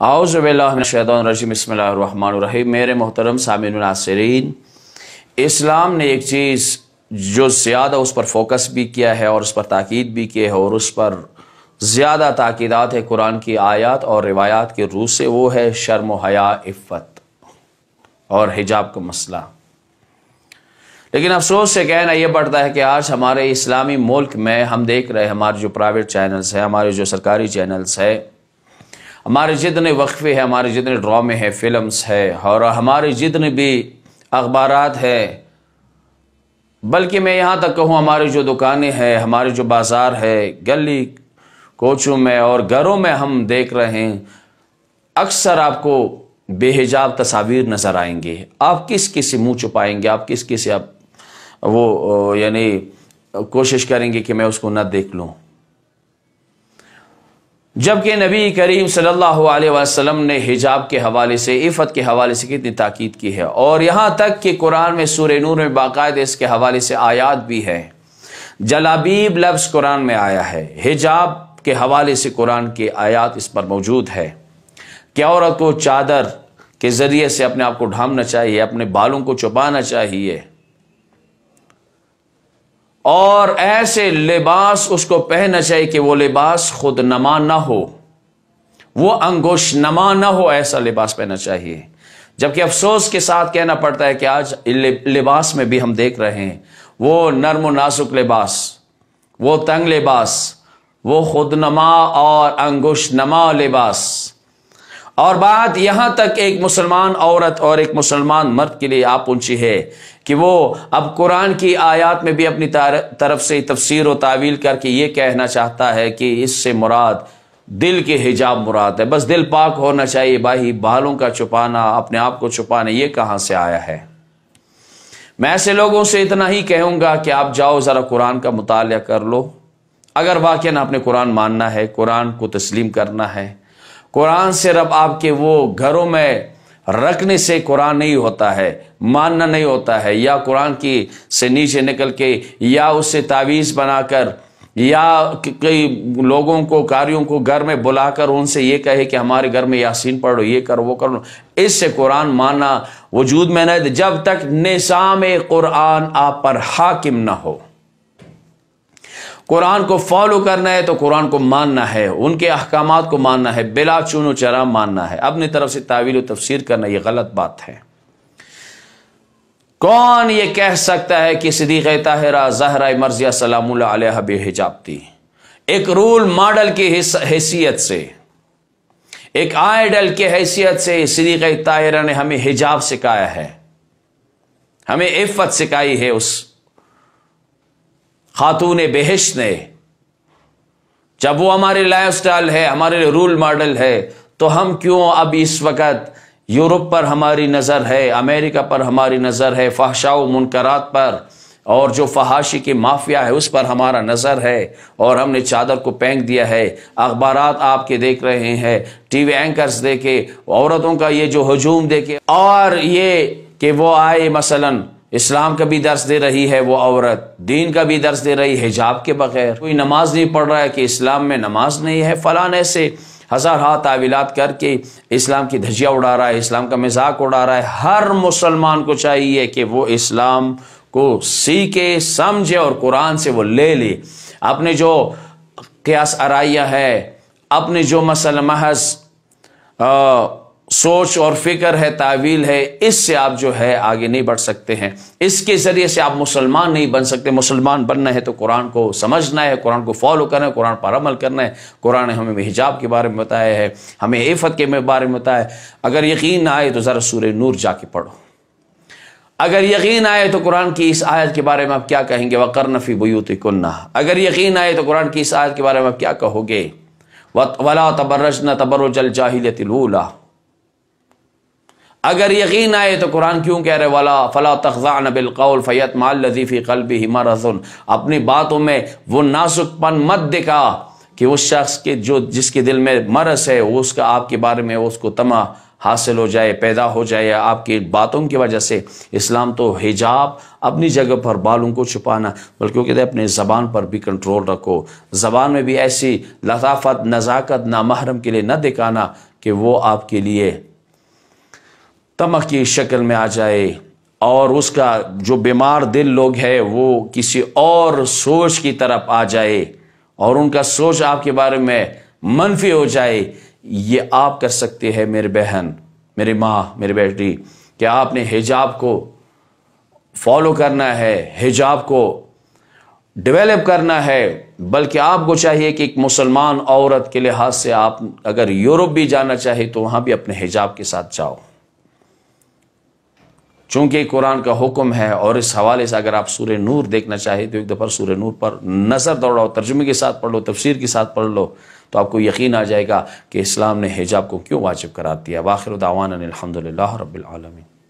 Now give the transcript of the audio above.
आउज़बिल्लाशैदरजीबसमीम मेरे मोहतरम सामिन नासरीन इस्लाम ने एक चीज़ जो ज़्यादा उस पर फोकस भी किया है और उस पर ताक़द भी किए है और उस पर ज़्यादा ताक़ीदात है कुरान की आयात और रिवायात के रूह से वो है शर्म हया और हिजाब का मसला लेकिन अफसोस से कहना यह पड़ता है कि आज हमारे इस्लामी मुल्क में हम देख रहे हैं हमारे जो प्राइवेट चैनल्स हैं हमारे जो सरकारी चैनल्स हैं हमारे जितने वक्फे हैं हमारे जितने ड्रामे हैं फिल्म्स है और हमारे जितने भी अखबार हैं बल्कि मैं यहाँ तक कहूँ हमारी जो दुकानें हैं हमारे जो बाज़ार है गली कोचों में और घरों में हम देख रहे हैं अक्सर आपको बेहिजाब तस्वीर नज़र आएंगे आप किस किस से मुँह छुपाएंगे आप किस से आप वो यानी कोशिश करेंगे कि मैं उसको ना देख लूँ जबकि नबी करीम सल्लल्लाहु अलैहि वसल्लम ने हिजाब के हवाले से इफ़त के हवाले से कितनी ताकीद की है और यहाँ तक कि कुरान में सूर नूर में बाकायद इसके हवाले से आयात भी है जलाबीब लफ्स कुरान में आया है हिजाब के हवाले से कुरान के आयात इस पर मौजूद है क्या औरत को चादर के ज़रिए से अपने आप को ढांपना चाहिए अपने बालों को छुपाना चाहिए और ऐसे लिबास उसको पहनना चाहिए कि वो लिबास खुद नमा ना हो वो अंगोश नमा ना हो ऐसा लिबास पहनना चाहिए जबकि अफसोस के साथ कहना पड़ता है कि आज लिबास में भी हम देख रहे हैं वो नर्म नाजुक लिबास वो तंग लिबास वो नमा और अंगुश नमा लिबास और बात यहां तक एक मुसलमान औरत और एक मुसलमान मर्द के लिए आप पहुंची है कि वो अब कुरान की आयत में भी अपनी तरफ से तफसीर व तावील करके ये कहना चाहता है कि इससे मुराद दिल के हिजाब मुराद है बस दिल पाक होना चाहिए भाई बालों का छुपाना अपने आप को छुपाना ये कहाँ से आया है मैं ऐसे लोगों से इतना ही कहूँगा कि आप जाओ ज़रा कुरान का मुताल कर लो अगर वाक़ आपने कुरान मानना है कुरान को तस्लीम करना है कुरान से रब आपके वो घरों में रखने से कुरान नहीं होता है मानना नहीं होता है या कुरान की से नीचे निकल के या उससे तावीज़ बनाकर या कई लोगों को कार्यों को घर में बुलाकर उनसे ये कहे कि हमारे घर में यासीन पढ़ो ये करो वो करो इससे कुरान माना वजूद में न जब तक निज़ाम कुरान आप पर हाकिम ना हो कुरान को फॉलो करना है तो कुरान को मानना है उनके अहकाम को मानना है बिला चूनो चरा मानना है अपनी तरफ से तावील तफसर करना यह गलत बात है कौन ये कह सकता है कि सदीक ताहरा जहरा मर्जिया सलाम हिजाबती एक रूल मॉडल की हैसियत से एक आइडल के हैसियत से सिदीक ताहरा ने हमें हिजाब सिखाया है हमें इफ़त सिखाई है उस खातून बेहश ने जब वो हमारे लाइफ स्टाइल है हमारे रूल मॉडल है तो हम क्यों अब इस वक्त यूरोप पर हमारी नज़र है अमेरिका पर हमारी नज़र है फहशाओ मुनकरात पर और जो फहाशी की माफिया है उस पर हमारा नज़र है और हमने चादर को पेंक दिया है अखबार आपके देख रहे हैं टीवी एंकर्स देखे औरतों का ये जो हजूम देखे और ये कि वो आए मसला इस्लाम का भी दर्श दे रही है वो औरत दीन का भी दर्श दे रही है हिजाब के बगैर कोई नमाज नहीं पढ़ रहा है कि इस्लाम में नमाज नहीं है फ़लाने से हज़ार हाथ तावीलात करके इस्लाम की धजिया उड़ा रहा है इस्लाम का मजाक उड़ा रहा है हर मुसलमान को चाहिए कि वो इस्लाम को सीखे समझे और कुरान से वो ले ले अपने जो क्यास आरइया है अपने जो मसल महज सोच और फिक्र है तावील है इससे आप जो है आगे नहीं बढ़ सकते हैं इसके ज़रिए से आप मुसलमान नहीं बन सकते मुसलमान बनना है तो कुरान को समझना है कुरान को फॉलो करना है कुरान पर अमल करना है कुरान ने हमें हिजाब के बारे में बताया है हमें एफत के बारे में बताया अगर यकीन आए तो ज़रा सूर्य नूर जाके पढ़ो अगर यकीन आए तो कुरान की इस आयत के बारे में आप क्या कहेंगे वकर नफ़ी बुत कन्ना अगर यकीन आए तो कुरान की इस आयत के बारे में आप क्या कहोगे वला तबर्रज न तबरजल जाहिलतलूला अगर यकीन आए तो कुरान क्यों कह रहे वाला फ़ला तखज़ा नबिलकौल फ़ैत माल लजीफ़ी कल्बी हिमा रसन अपनी बातों में वो नासुकपन मत दिखा कि उस शख्स के जो जिसके दिल में मरस है उसका आपके बारे में उसको तमा हासिल हो जाए पैदा हो जाए या आपकी बातों की वजह से इस्लाम तो हिजाब अपनी जगह पर बालों को छुपाना बल्कि कहते अपने ज़बान पर भी कंट्रोल रखो ज़बान में भी ऐसी लताफत नज़ाकत नामहरम के लिए न दिखाना कि वो आपके लिए तमक की शक्ल में आ जाए और उसका जो बीमार दिल लोग है वो किसी और सोच की तरफ आ जाए और उनका सोच आपके बारे में मनफी हो जाए ये आप कर सकते हैं मेरी बहन मेरी माँ मेरी बेटी कि आपने हिजाब को फॉलो करना है हिजाब को डेवलप करना है बल्कि आपको चाहिए कि एक मुसलमान औरत के लिहाज से आप अगर यूरोप भी जाना चाहे तो वहाँ भी अपने हिजाब के साथ जाओ चूँकि कुरान का हुक्म है और इस हवाले से अगर आप सूर्य नूर देखना चाहें तो एक दफ़ा सूर्य नूर पर नज़र दौड़ाओ तर्जुमे के साथ पढ़ लो तफसीर के साथ पढ़ लो तो आपको यकीन आ जाएगा कि इस्लाम ने हिजाब को क्यों वाजिब करा दिया वाखिर दावान अलहमदिल्ला रबालमी